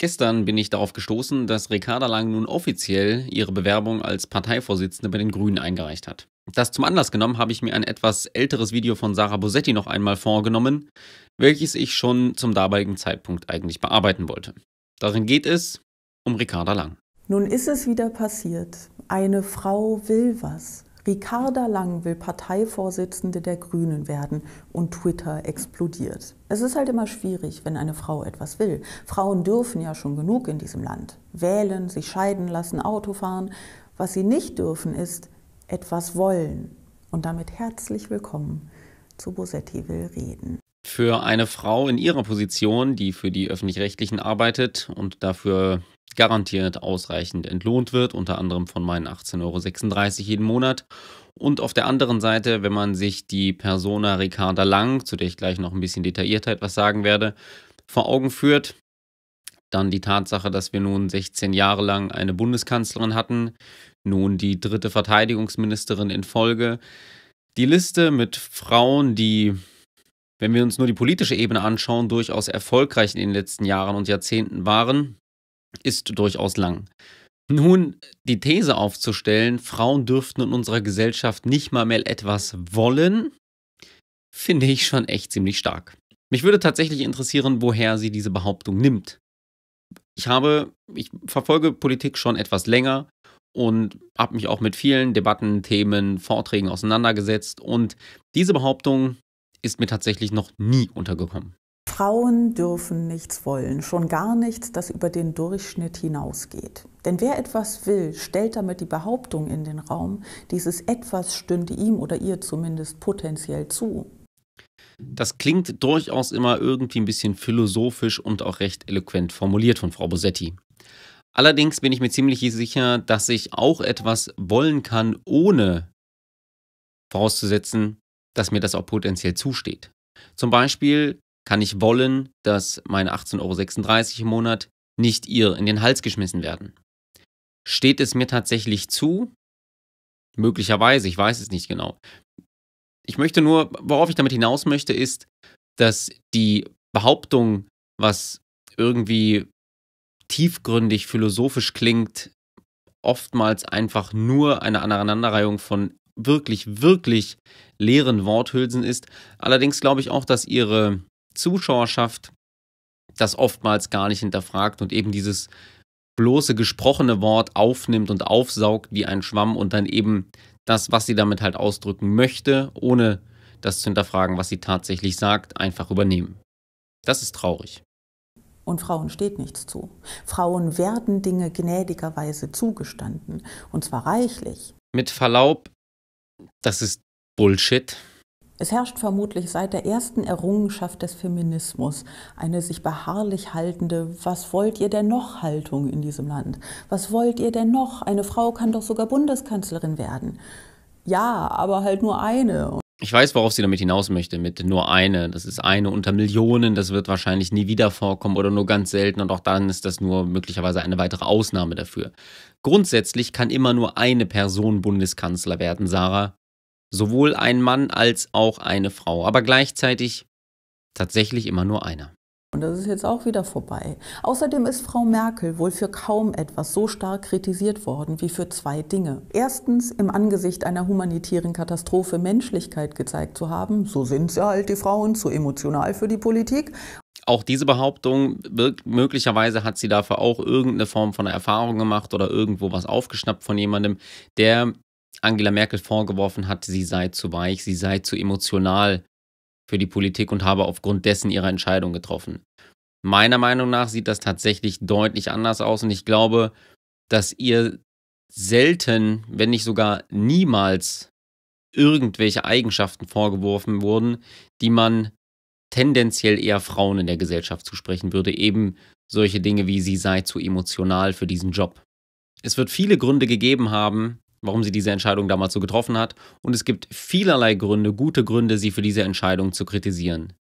Gestern bin ich darauf gestoßen, dass Ricarda Lang nun offiziell ihre Bewerbung als Parteivorsitzende bei den Grünen eingereicht hat. Das zum Anlass genommen habe ich mir ein etwas älteres Video von Sarah Bosetti noch einmal vorgenommen, welches ich schon zum damaligen Zeitpunkt eigentlich bearbeiten wollte. Darin geht es um Ricarda Lang. Nun ist es wieder passiert. Eine Frau will was. Ricarda Lang will Parteivorsitzende der Grünen werden und Twitter explodiert. Es ist halt immer schwierig, wenn eine Frau etwas will. Frauen dürfen ja schon genug in diesem Land. Wählen, sich scheiden lassen, Auto fahren. Was sie nicht dürfen, ist etwas wollen. Und damit herzlich willkommen zu Bosetti will reden. Für eine Frau in ihrer Position, die für die öffentlich-rechtlichen arbeitet und dafür garantiert ausreichend entlohnt wird, unter anderem von meinen 18,36 Euro jeden Monat. Und auf der anderen Seite, wenn man sich die Persona Ricarda Lang, zu der ich gleich noch ein bisschen detaillierter etwas sagen werde, vor Augen führt, dann die Tatsache, dass wir nun 16 Jahre lang eine Bundeskanzlerin hatten, nun die dritte Verteidigungsministerin in Folge. Die Liste mit Frauen, die, wenn wir uns nur die politische Ebene anschauen, durchaus erfolgreich in den letzten Jahren und Jahrzehnten waren, ist durchaus lang. Nun, die These aufzustellen, Frauen dürften in unserer Gesellschaft nicht mal mehr etwas wollen, finde ich schon echt ziemlich stark. Mich würde tatsächlich interessieren, woher sie diese Behauptung nimmt. Ich habe, ich verfolge Politik schon etwas länger und habe mich auch mit vielen Debatten, Themen, Vorträgen auseinandergesetzt und diese Behauptung ist mir tatsächlich noch nie untergekommen. Frauen dürfen nichts wollen, schon gar nichts, das über den Durchschnitt hinausgeht. Denn wer etwas will, stellt damit die Behauptung in den Raum, dieses etwas stünde ihm oder ihr zumindest potenziell zu. Das klingt durchaus immer irgendwie ein bisschen philosophisch und auch recht eloquent formuliert von Frau Bosetti. Allerdings bin ich mir ziemlich sicher, dass ich auch etwas wollen kann, ohne vorauszusetzen, dass mir das auch potenziell zusteht. Zum Beispiel kann ich wollen, dass meine 18,36 Euro im Monat nicht ihr in den Hals geschmissen werden. Steht es mir tatsächlich zu? Möglicherweise, ich weiß es nicht genau. Ich möchte nur, worauf ich damit hinaus möchte, ist, dass die Behauptung, was irgendwie tiefgründig philosophisch klingt, oftmals einfach nur eine Aneinanderreihung von wirklich, wirklich leeren Worthülsen ist. Allerdings glaube ich auch, dass ihre Zuschauerschaft das oftmals gar nicht hinterfragt und eben dieses bloße gesprochene Wort aufnimmt und aufsaugt wie ein Schwamm und dann eben das, was sie damit halt ausdrücken möchte, ohne das zu hinterfragen, was sie tatsächlich sagt, einfach übernehmen. Das ist traurig. Und Frauen steht nichts zu. Frauen werden Dinge gnädigerweise zugestanden. Und zwar reichlich. Mit Verlaub, das ist Bullshit. Es herrscht vermutlich seit der ersten Errungenschaft des Feminismus eine sich beharrlich haltende Was wollt ihr denn noch Haltung in diesem Land? Was wollt ihr denn noch? Eine Frau kann doch sogar Bundeskanzlerin werden. Ja, aber halt nur eine. Ich weiß, worauf sie damit hinaus möchte, mit nur eine. Das ist eine unter Millionen, das wird wahrscheinlich nie wieder vorkommen oder nur ganz selten und auch dann ist das nur möglicherweise eine weitere Ausnahme dafür. Grundsätzlich kann immer nur eine Person Bundeskanzler werden, Sarah. Sowohl ein Mann als auch eine Frau, aber gleichzeitig tatsächlich immer nur einer. Und das ist jetzt auch wieder vorbei. Außerdem ist Frau Merkel wohl für kaum etwas so stark kritisiert worden wie für zwei Dinge. Erstens, im Angesicht einer humanitären Katastrophe Menschlichkeit gezeigt zu haben. So sind sie halt, die Frauen, zu emotional für die Politik. Auch diese Behauptung, möglicherweise hat sie dafür auch irgendeine Form von Erfahrung gemacht oder irgendwo was aufgeschnappt von jemandem, der Angela Merkel vorgeworfen hat, sie sei zu weich, sie sei zu emotional für die Politik und habe aufgrund dessen ihre Entscheidung getroffen. Meiner Meinung nach sieht das tatsächlich deutlich anders aus und ich glaube, dass ihr selten, wenn nicht sogar niemals irgendwelche Eigenschaften vorgeworfen wurden, die man tendenziell eher Frauen in der Gesellschaft zusprechen würde, eben solche Dinge wie sie sei zu emotional für diesen Job. Es wird viele Gründe gegeben haben, warum sie diese Entscheidung damals so getroffen hat, und es gibt vielerlei Gründe, gute Gründe, sie für diese Entscheidung zu kritisieren.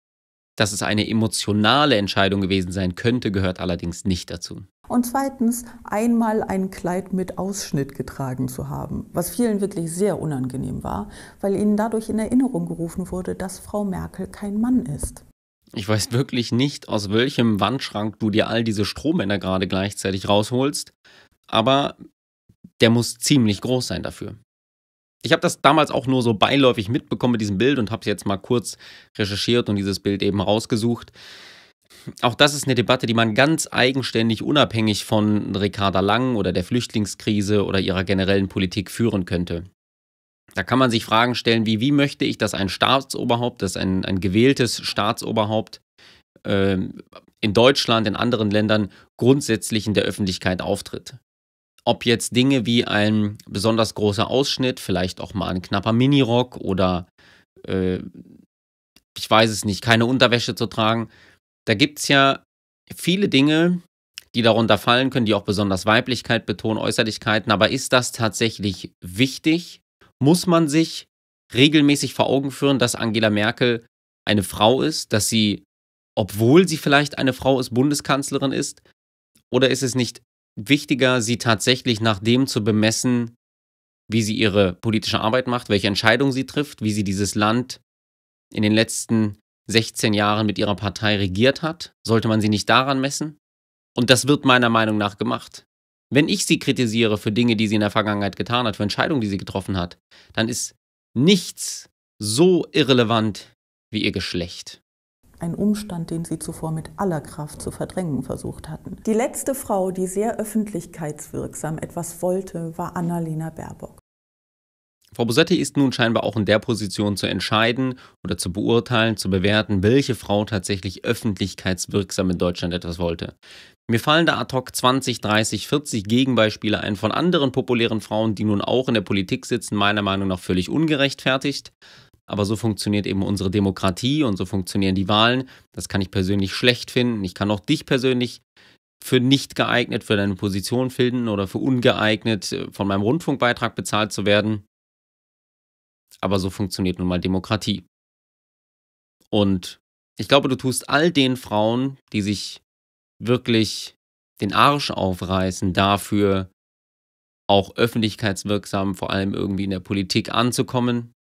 Dass es eine emotionale Entscheidung gewesen sein könnte, gehört allerdings nicht dazu. Und zweitens, einmal ein Kleid mit Ausschnitt getragen zu haben, was vielen wirklich sehr unangenehm war, weil ihnen dadurch in Erinnerung gerufen wurde, dass Frau Merkel kein Mann ist. Ich weiß wirklich nicht, aus welchem Wandschrank du dir all diese Strohmänner gerade gleichzeitig rausholst, aber der muss ziemlich groß sein dafür. Ich habe das damals auch nur so beiläufig mitbekommen mit diesem Bild und habe es jetzt mal kurz recherchiert und dieses Bild eben rausgesucht. Auch das ist eine Debatte, die man ganz eigenständig, unabhängig von Ricarda Lang oder der Flüchtlingskrise oder ihrer generellen Politik führen könnte. Da kann man sich Fragen stellen, wie, wie möchte ich, dass ein Staatsoberhaupt, dass ein, ein gewähltes Staatsoberhaupt äh, in Deutschland, in anderen Ländern grundsätzlich in der Öffentlichkeit auftritt? ob jetzt Dinge wie ein besonders großer Ausschnitt, vielleicht auch mal ein knapper Minirock oder äh, ich weiß es nicht, keine Unterwäsche zu tragen. Da gibt es ja viele Dinge, die darunter fallen können, die auch besonders Weiblichkeit betonen, Äußerlichkeiten. Aber ist das tatsächlich wichtig? Muss man sich regelmäßig vor Augen führen, dass Angela Merkel eine Frau ist, dass sie, obwohl sie vielleicht eine Frau ist, Bundeskanzlerin ist? Oder ist es nicht wichtiger, sie tatsächlich nach dem zu bemessen, wie sie ihre politische Arbeit macht, welche Entscheidungen sie trifft, wie sie dieses Land in den letzten 16 Jahren mit ihrer Partei regiert hat? Sollte man sie nicht daran messen? Und das wird meiner Meinung nach gemacht. Wenn ich sie kritisiere für Dinge, die sie in der Vergangenheit getan hat, für Entscheidungen, die sie getroffen hat, dann ist nichts so irrelevant wie ihr Geschlecht. Ein Umstand, den sie zuvor mit aller Kraft zu verdrängen versucht hatten. Die letzte Frau, die sehr öffentlichkeitswirksam etwas wollte, war Annalena Baerbock. Frau Bosetti ist nun scheinbar auch in der Position zu entscheiden oder zu beurteilen, zu bewerten, welche Frau tatsächlich öffentlichkeitswirksam in Deutschland etwas wollte. Mir fallen da ad hoc 20, 30, 40 Gegenbeispiele ein von anderen populären Frauen, die nun auch in der Politik sitzen, meiner Meinung nach völlig ungerechtfertigt. Aber so funktioniert eben unsere Demokratie und so funktionieren die Wahlen. Das kann ich persönlich schlecht finden. Ich kann auch dich persönlich für nicht geeignet für deine Position finden oder für ungeeignet äh, von meinem Rundfunkbeitrag bezahlt zu werden. Aber so funktioniert nun mal Demokratie. Und ich glaube, du tust all den Frauen, die sich wirklich den Arsch aufreißen, dafür auch öffentlichkeitswirksam, vor allem irgendwie in der Politik anzukommen,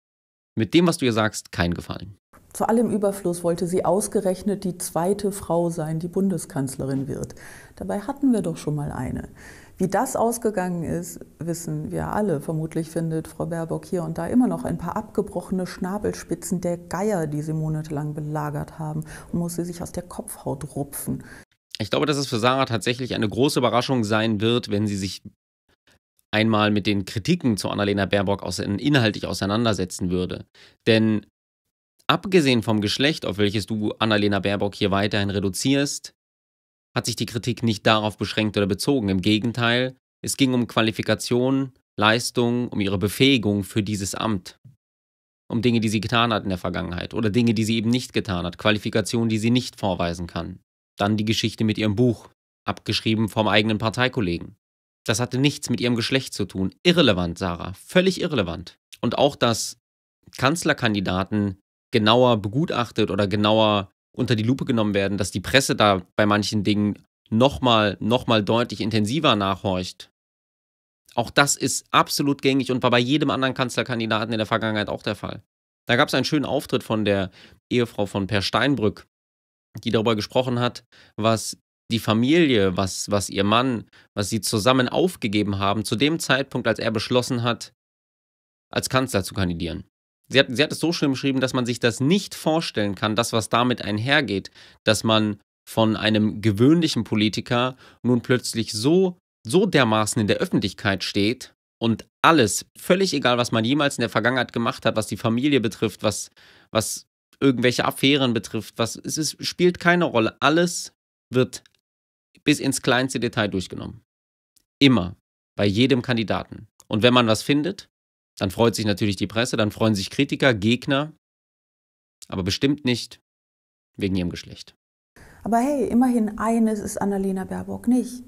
mit dem, was du ihr sagst, keinen Gefallen. Zu allem Überfluss wollte sie ausgerechnet die zweite Frau sein, die Bundeskanzlerin wird. Dabei hatten wir doch schon mal eine. Wie das ausgegangen ist, wissen wir alle. Vermutlich findet Frau Baerbock hier und da immer noch ein paar abgebrochene Schnabelspitzen der Geier, die sie monatelang belagert haben, und muss sie sich aus der Kopfhaut rupfen. Ich glaube, dass es für Sarah tatsächlich eine große Überraschung sein wird, wenn sie sich einmal mit den Kritiken zu Annalena Baerbock äh, inhaltlich auseinandersetzen würde. Denn abgesehen vom Geschlecht, auf welches du Annalena Baerbock hier weiterhin reduzierst, hat sich die Kritik nicht darauf beschränkt oder bezogen. Im Gegenteil, es ging um Qualifikation, Leistung, um ihre Befähigung für dieses Amt. Um Dinge, die sie getan hat in der Vergangenheit oder Dinge, die sie eben nicht getan hat, Qualifikationen, die sie nicht vorweisen kann. Dann die Geschichte mit ihrem Buch, abgeschrieben vom eigenen Parteikollegen. Das hatte nichts mit ihrem Geschlecht zu tun. Irrelevant, Sarah. Völlig irrelevant. Und auch, dass Kanzlerkandidaten genauer begutachtet oder genauer unter die Lupe genommen werden, dass die Presse da bei manchen Dingen nochmal noch mal deutlich intensiver nachhorcht. Auch das ist absolut gängig und war bei jedem anderen Kanzlerkandidaten in der Vergangenheit auch der Fall. Da gab es einen schönen Auftritt von der Ehefrau von Per Steinbrück, die darüber gesprochen hat, was die Familie, was, was ihr Mann, was sie zusammen aufgegeben haben, zu dem Zeitpunkt, als er beschlossen hat, als Kanzler zu kandidieren. Sie hat, sie hat es so schön beschrieben, dass man sich das nicht vorstellen kann, das, was damit einhergeht, dass man von einem gewöhnlichen Politiker nun plötzlich so, so dermaßen in der Öffentlichkeit steht und alles, völlig egal, was man jemals in der Vergangenheit gemacht hat, was die Familie betrifft, was, was irgendwelche Affären betrifft, was es ist, spielt keine Rolle. Alles wird bis ins kleinste Detail durchgenommen. Immer. Bei jedem Kandidaten. Und wenn man was findet, dann freut sich natürlich die Presse, dann freuen sich Kritiker, Gegner, aber bestimmt nicht wegen ihrem Geschlecht. Aber hey, immerhin eines ist Annalena Baerbock nicht.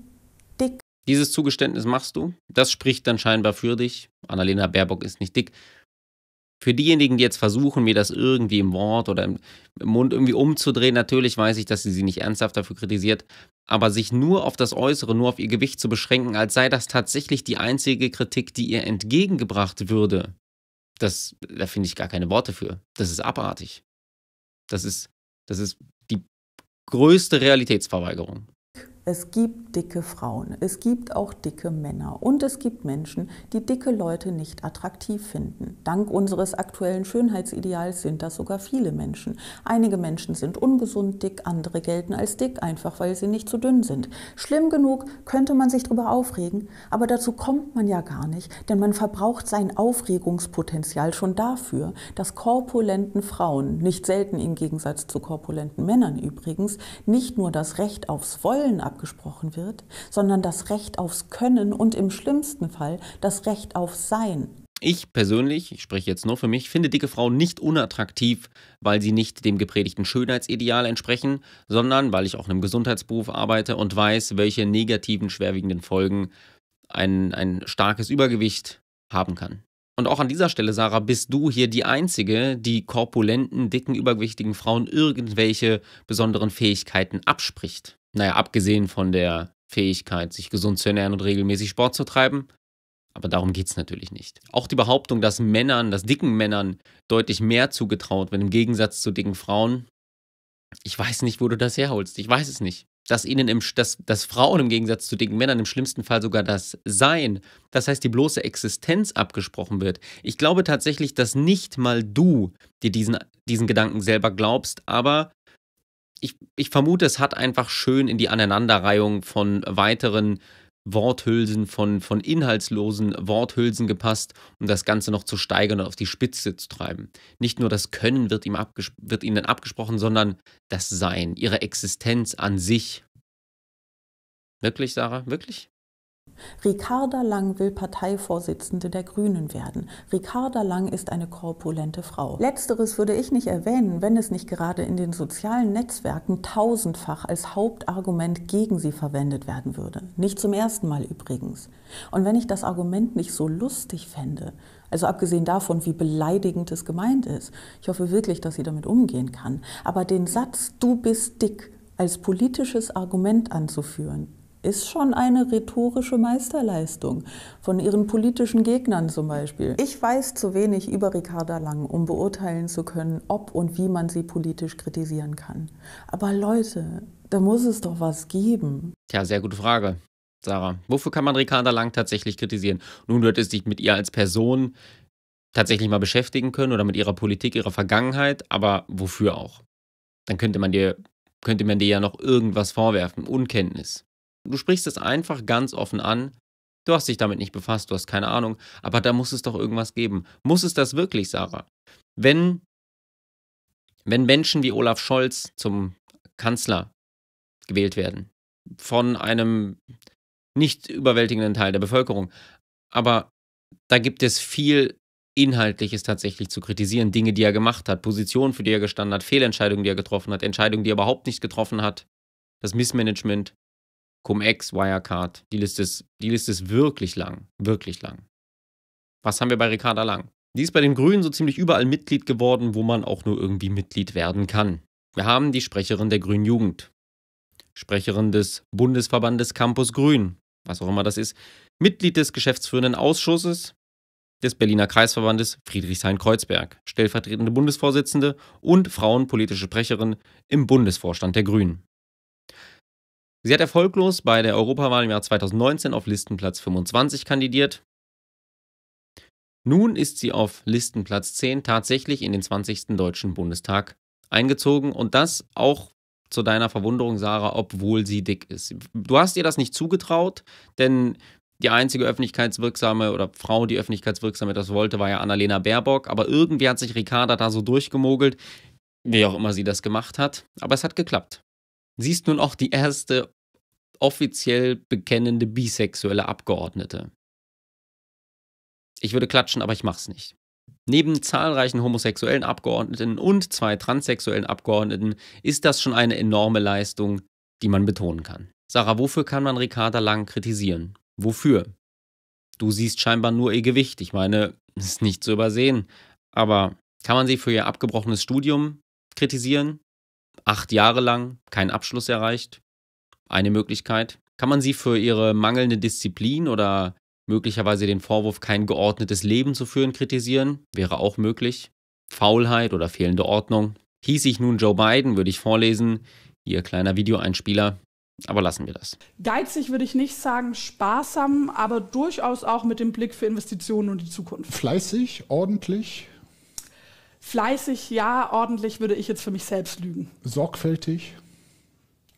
Dick. Dieses Zugeständnis machst du. Das spricht dann scheinbar für dich. Annalena Baerbock ist nicht dick für diejenigen, die jetzt versuchen, mir das irgendwie im Wort oder im, Mund irgendwie umzudrehen, natürlich weiß ich, dass sie sie nicht ernsthaft dafür kritisiert, aber sich nur auf das Äußere, nur auf ihr Gewicht zu beschränken, als sei das tatsächlich die einzige Kritik, die ihr entgegengebracht würde, das, da finde ich gar keine Worte für. Das ist abartig. Das ist, das ist die größte Realitätsverweigerung. Es gibt dicke Frauen, es gibt auch dicke Männer und es gibt Menschen, die dicke Leute nicht attraktiv finden. Dank unseres aktuellen Schönheitsideals sind das sogar viele Menschen. Einige Menschen sind ungesund dick, andere gelten als dick, einfach weil sie nicht zu dünn sind. Schlimm genug könnte man sich darüber aufregen, aber dazu kommt man ja gar nicht, denn man verbraucht sein Aufregungspotenzial schon dafür, dass korpulenten Frauen, nicht selten im Gegensatz zu korpulenten Männern übrigens, nicht nur das Recht aufs Wollen abgesprochen wird, sondern das Recht aufs Können und im schlimmsten Fall das Recht aufs Sein. Ich persönlich, ich spreche jetzt nur für mich, finde dicke Frauen nicht unattraktiv, weil sie nicht dem gepredigten Schönheitsideal entsprechen, sondern weil ich auch in einem Gesundheitsberuf arbeite und weiß, welche negativen, schwerwiegenden Folgen ein, ein starkes Übergewicht haben kann. Und auch an dieser Stelle, Sarah, bist du hier die Einzige, die korpulenten, dicken, übergewichtigen Frauen irgendwelche besonderen Fähigkeiten abspricht. Naja, abgesehen von der Fähigkeit, sich gesund zu ernähren und regelmäßig Sport zu treiben. Aber darum geht es natürlich nicht. Auch die Behauptung, dass Männern, dass dicken Männern deutlich mehr zugetraut wird im Gegensatz zu dicken Frauen. Ich weiß nicht, wo du das herholst. Ich weiß es nicht. Dass ihnen im, dass, dass Frauen im Gegensatz zu dicken Männern im schlimmsten Fall sogar das Sein, das heißt die bloße Existenz abgesprochen wird. Ich glaube tatsächlich, dass nicht mal du dir diesen, diesen Gedanken selber glaubst, aber ich, ich vermute, es hat einfach schön in die Aneinanderreihung von weiteren Worthülsen, von, von inhaltslosen Worthülsen gepasst, um das Ganze noch zu steigern und auf die Spitze zu treiben. Nicht nur das Können wird, ihm abges wird ihnen abgesprochen, sondern das Sein, ihre Existenz an sich. Wirklich, Sarah? Wirklich? Ricarda Lang will Parteivorsitzende der Grünen werden. Ricarda Lang ist eine korpulente Frau. Letzteres würde ich nicht erwähnen, wenn es nicht gerade in den sozialen Netzwerken tausendfach als Hauptargument gegen sie verwendet werden würde. Nicht zum ersten Mal übrigens. Und wenn ich das Argument nicht so lustig fände, also abgesehen davon, wie beleidigend es gemeint ist, ich hoffe wirklich, dass sie damit umgehen kann, aber den Satz, du bist dick, als politisches Argument anzuführen, ist schon eine rhetorische Meisterleistung von ihren politischen Gegnern zum Beispiel. Ich weiß zu wenig über Ricarda Lang, um beurteilen zu können, ob und wie man sie politisch kritisieren kann. Aber Leute, da muss es doch was geben. Tja, sehr gute Frage. Sarah, wofür kann man Ricarda Lang tatsächlich kritisieren? Nun, du hättest dich mit ihr als Person tatsächlich mal beschäftigen können oder mit ihrer Politik, ihrer Vergangenheit, aber wofür auch? Dann könnte man dir, könnte man dir ja noch irgendwas vorwerfen, Unkenntnis. Du sprichst es einfach ganz offen an. Du hast dich damit nicht befasst, du hast keine Ahnung, aber da muss es doch irgendwas geben. Muss es das wirklich, Sarah? Wenn, wenn Menschen wie Olaf Scholz zum Kanzler gewählt werden, von einem nicht überwältigenden Teil der Bevölkerung, aber da gibt es viel Inhaltliches tatsächlich zu kritisieren. Dinge, die er gemacht hat, Positionen, für die er gestanden hat, Fehlentscheidungen, die er getroffen hat, Entscheidungen, die er überhaupt nicht getroffen hat, das Missmanagement, Cum-Ex, Wirecard. Die Liste, ist, die Liste ist wirklich lang, wirklich lang. Was haben wir bei Ricarda Lang? Die ist bei den Grünen so ziemlich überall Mitglied geworden, wo man auch nur irgendwie Mitglied werden kann. Wir haben die Sprecherin der Grünen Jugend, Sprecherin des Bundesverbandes Campus Grün, was auch immer das ist, Mitglied des geschäftsführenden Ausschusses des Berliner Kreisverbandes Friedrichshain-Kreuzberg, stellvertretende Bundesvorsitzende und frauenpolitische Sprecherin im Bundesvorstand der Grünen. Sie hat erfolglos bei der Europawahl im Jahr 2019 auf Listenplatz 25 kandidiert. Nun ist sie auf Listenplatz 10 tatsächlich in den 20. Deutschen Bundestag eingezogen und das auch zu deiner Verwunderung, Sarah, obwohl sie dick ist. Du hast ihr das nicht zugetraut, denn die einzige öffentlichkeitswirksame oder Frau, die öffentlichkeitswirksame das wollte, war ja Annalena Baerbock, aber irgendwie hat sich Ricarda da so durchgemogelt, wie auch immer sie das gemacht hat, aber es hat geklappt. Sie ist nun auch die erste offiziell bekennende bisexuelle Abgeordnete. Ich würde klatschen, aber ich mach's nicht. Neben zahlreichen homosexuellen Abgeordneten und zwei transsexuellen Abgeordneten ist das schon eine enorme Leistung, die man betonen kann. Sarah, wofür kann man Ricarda Lang kritisieren? Wofür? Du siehst scheinbar nur ihr Gewicht. Ich meine, ist nicht zu übersehen. Aber kann man sie für ihr abgebrochenes Studium kritisieren? acht Jahre lang keinen Abschluss erreicht. Eine Möglichkeit. Kann man sie für ihre mangelnde Disziplin oder möglicherweise den Vorwurf, kein geordnetes Leben zu führen, kritisieren? Wäre auch möglich. Faulheit oder fehlende Ordnung. Hieß ich nun Joe Biden, würde ich vorlesen. Ihr kleiner Videoeinspieler. Aber lassen wir das. Geizig würde ich nicht sagen, sparsam, aber durchaus auch mit dem Blick für Investitionen und die Zukunft. Fleißig, ordentlich, Fleißig, ja. Ordentlich würde ich jetzt für mich selbst lügen. Sorgfältig?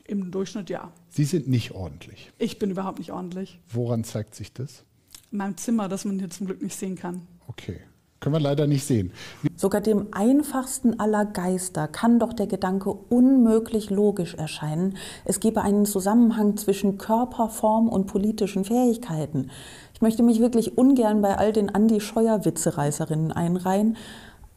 Im Durchschnitt ja. Sie sind nicht ordentlich. Ich bin überhaupt nicht ordentlich. Woran zeigt sich das? In meinem Zimmer, das man hier zum Glück nicht sehen kann. Okay. Können wir leider nicht sehen. Sogar dem einfachsten aller Geister kann doch der Gedanke unmöglich logisch erscheinen, es gebe einen Zusammenhang zwischen Körperform und politischen Fähigkeiten. Ich möchte mich wirklich ungern bei all den Andi-Scheuer-Witzereißerinnen einreihen,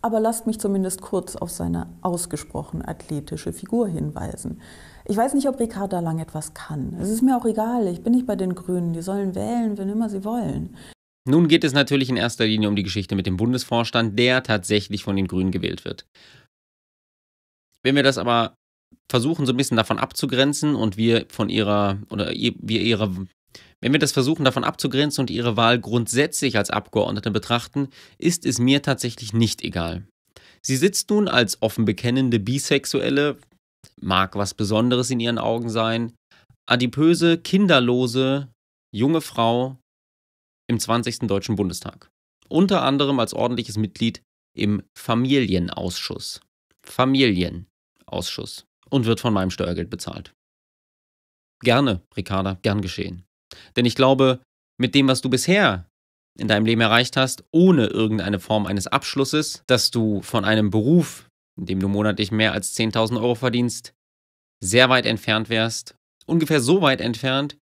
aber lasst mich zumindest kurz auf seine ausgesprochen athletische Figur hinweisen. Ich weiß nicht, ob Ricarda lang etwas kann. Es ist mir auch egal, ich bin nicht bei den Grünen, die sollen wählen, wenn immer sie wollen. Nun geht es natürlich in erster Linie um die Geschichte mit dem Bundesvorstand, der tatsächlich von den Grünen gewählt wird. Wenn wir das aber versuchen, so ein bisschen davon abzugrenzen und wir von ihrer oder wir ihre wenn wir das versuchen, davon abzugrenzen und ihre Wahl grundsätzlich als Abgeordnete betrachten, ist es mir tatsächlich nicht egal. Sie sitzt nun als offen bekennende Bisexuelle, mag was Besonderes in ihren Augen sein, adipöse, kinderlose, junge Frau im 20. Deutschen Bundestag. Unter anderem als ordentliches Mitglied im Familienausschuss. Familienausschuss. Und wird von meinem Steuergeld bezahlt. Gerne, Ricarda, gern geschehen. Denn ich glaube, mit dem, was du bisher in deinem Leben erreicht hast, ohne irgendeine Form eines Abschlusses, dass du von einem Beruf, in dem du monatlich mehr als 10.000 Euro verdienst, sehr weit entfernt wärst. Ungefähr so weit entfernt,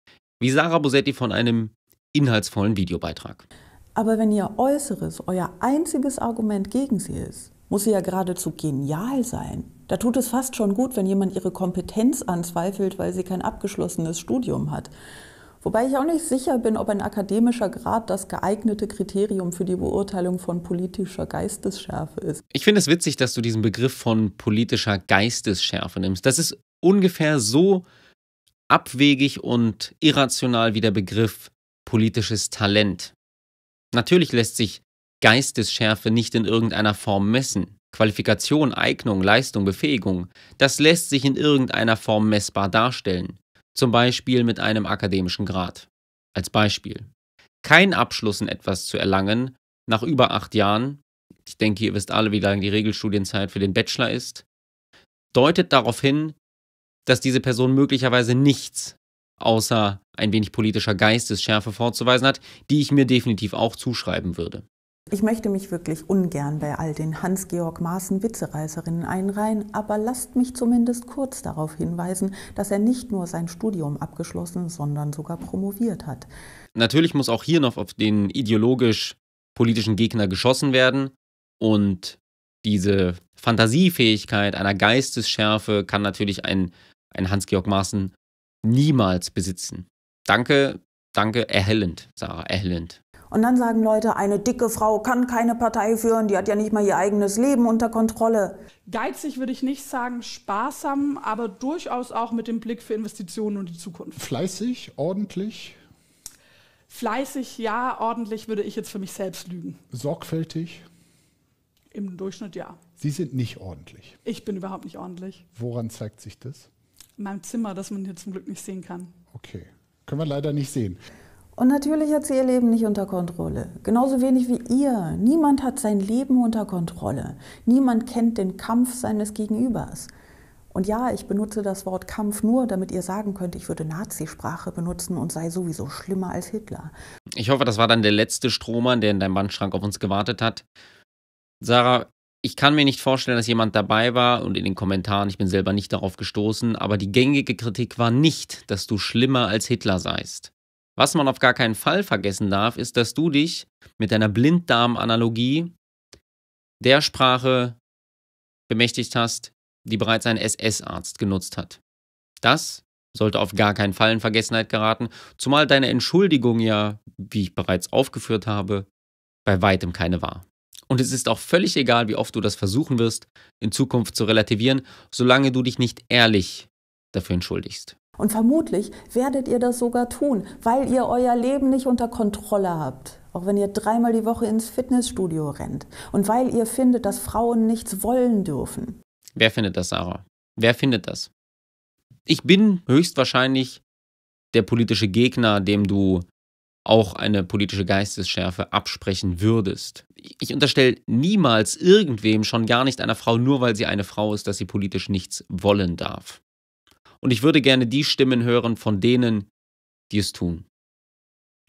wie Sarah Bosetti von einem inhaltsvollen Videobeitrag. Aber wenn ihr Äußeres euer einziges Argument gegen sie ist, muss sie ja geradezu genial sein. Da tut es fast schon gut, wenn jemand ihre Kompetenz anzweifelt, weil sie kein abgeschlossenes Studium hat. Wobei ich auch nicht sicher bin, ob ein akademischer Grad das geeignete Kriterium für die Beurteilung von politischer Geistesschärfe ist. Ich finde es witzig, dass du diesen Begriff von politischer Geistesschärfe nimmst. Das ist ungefähr so abwegig und irrational wie der Begriff politisches Talent. Natürlich lässt sich Geistesschärfe nicht in irgendeiner Form messen. Qualifikation, Eignung, Leistung, Befähigung, das lässt sich in irgendeiner Form messbar darstellen zum Beispiel mit einem akademischen Grad. Als Beispiel. Kein Abschluss in etwas zu erlangen, nach über acht Jahren, ich denke, ihr wisst alle, wie lang die Regelstudienzeit für den Bachelor ist, deutet darauf hin, dass diese Person möglicherweise nichts außer ein wenig politischer Geistesschärfe vorzuweisen hat, die ich mir definitiv auch zuschreiben würde. Ich möchte mich wirklich ungern bei all den Hans-Georg Maaßen Witzereißerinnen einreihen, aber lasst mich zumindest kurz darauf hinweisen, dass er nicht nur sein Studium abgeschlossen, sondern sogar promoviert hat. Natürlich muss auch hier noch auf den ideologisch politischen Gegner geschossen werden und diese Fantasiefähigkeit einer Geistesschärfe kann natürlich ein, ein Hans-Georg Maaßen niemals besitzen. Danke, danke, erhellend, Sarah, erhellend. Und dann sagen Leute, eine dicke Frau kann keine Partei führen, die hat ja nicht mal ihr eigenes Leben unter Kontrolle. Geizig würde ich nicht sagen, sparsam, aber durchaus auch mit dem Blick für Investitionen und die Zukunft. Fleißig, ordentlich? Fleißig, ja, ordentlich würde ich jetzt für mich selbst lügen. Sorgfältig? Im Durchschnitt ja. Sie sind nicht ordentlich. Ich bin überhaupt nicht ordentlich. Woran zeigt sich das? In meinem Zimmer, das man hier zum Glück nicht sehen kann. Okay, können wir leider nicht sehen. Und natürlich hat sie ihr Leben nicht unter Kontrolle. Genauso wenig wie ihr. Niemand hat sein Leben unter Kontrolle. Niemand kennt den Kampf seines Gegenübers. Und ja, ich benutze das Wort Kampf nur, damit ihr sagen könnt, ich würde Nazisprache benutzen und sei sowieso schlimmer als Hitler. Ich hoffe, das war dann der letzte Strohmann, der in deinem Bandschrank auf uns gewartet hat. Sarah, ich kann mir nicht vorstellen, dass jemand dabei war und in den Kommentaren, ich bin selber nicht darauf gestoßen, aber die gängige Kritik war nicht, dass du schlimmer als Hitler seist. Was man auf gar keinen Fall vergessen darf, ist, dass du dich mit deiner Blinddarm-Analogie der Sprache bemächtigt hast, die bereits ein SS-Arzt genutzt hat. Das sollte auf gar keinen Fall in Vergessenheit geraten, zumal deine Entschuldigung ja, wie ich bereits aufgeführt habe, bei weitem keine war. Und es ist auch völlig egal, wie oft du das versuchen wirst, in Zukunft zu relativieren, solange du dich nicht ehrlich dafür entschuldigst. Und vermutlich werdet ihr das sogar tun, weil ihr euer Leben nicht unter Kontrolle habt. Auch wenn ihr dreimal die Woche ins Fitnessstudio rennt. Und weil ihr findet, dass Frauen nichts wollen dürfen. Wer findet das, Sarah? Wer findet das? Ich bin höchstwahrscheinlich der politische Gegner, dem du auch eine politische Geistesschärfe absprechen würdest. Ich unterstelle niemals irgendwem, schon gar nicht einer Frau, nur weil sie eine Frau ist, dass sie politisch nichts wollen darf. Und ich würde gerne die Stimmen hören von denen, die es tun.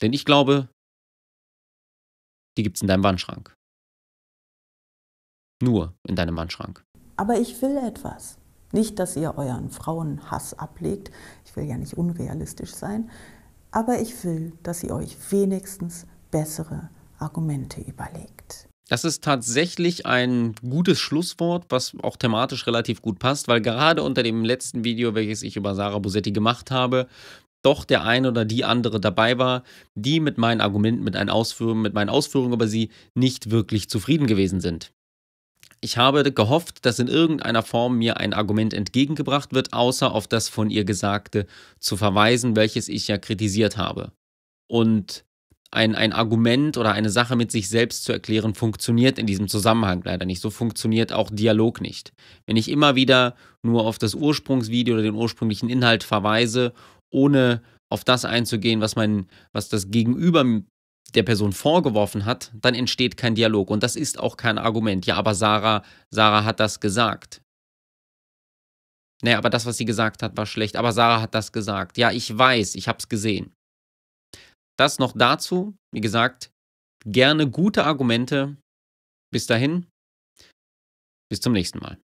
Denn ich glaube, die gibt es in deinem Wandschrank. Nur in deinem Wandschrank. Aber ich will etwas. Nicht, dass ihr euren Frauenhass ablegt. Ich will ja nicht unrealistisch sein. Aber ich will, dass ihr euch wenigstens bessere Argumente überlegt. Das ist tatsächlich ein gutes Schlusswort, was auch thematisch relativ gut passt, weil gerade unter dem letzten Video, welches ich über Sarah Bosetti gemacht habe, doch der ein oder die andere dabei war, die mit meinen Argumenten, mit, Ausführungen, mit meinen Ausführungen über sie nicht wirklich zufrieden gewesen sind. Ich habe gehofft, dass in irgendeiner Form mir ein Argument entgegengebracht wird, außer auf das von ihr Gesagte zu verweisen, welches ich ja kritisiert habe. Und ein, ein Argument oder eine Sache mit sich selbst zu erklären, funktioniert in diesem Zusammenhang leider nicht. So funktioniert auch Dialog nicht. Wenn ich immer wieder nur auf das Ursprungsvideo oder den ursprünglichen Inhalt verweise, ohne auf das einzugehen, was, mein, was das Gegenüber der Person vorgeworfen hat, dann entsteht kein Dialog. Und das ist auch kein Argument. Ja, aber Sarah, Sarah hat das gesagt. Naja, aber das, was sie gesagt hat, war schlecht. Aber Sarah hat das gesagt. Ja, ich weiß, ich habe es gesehen. Das noch dazu. Wie gesagt, gerne gute Argumente. Bis dahin. Bis zum nächsten Mal.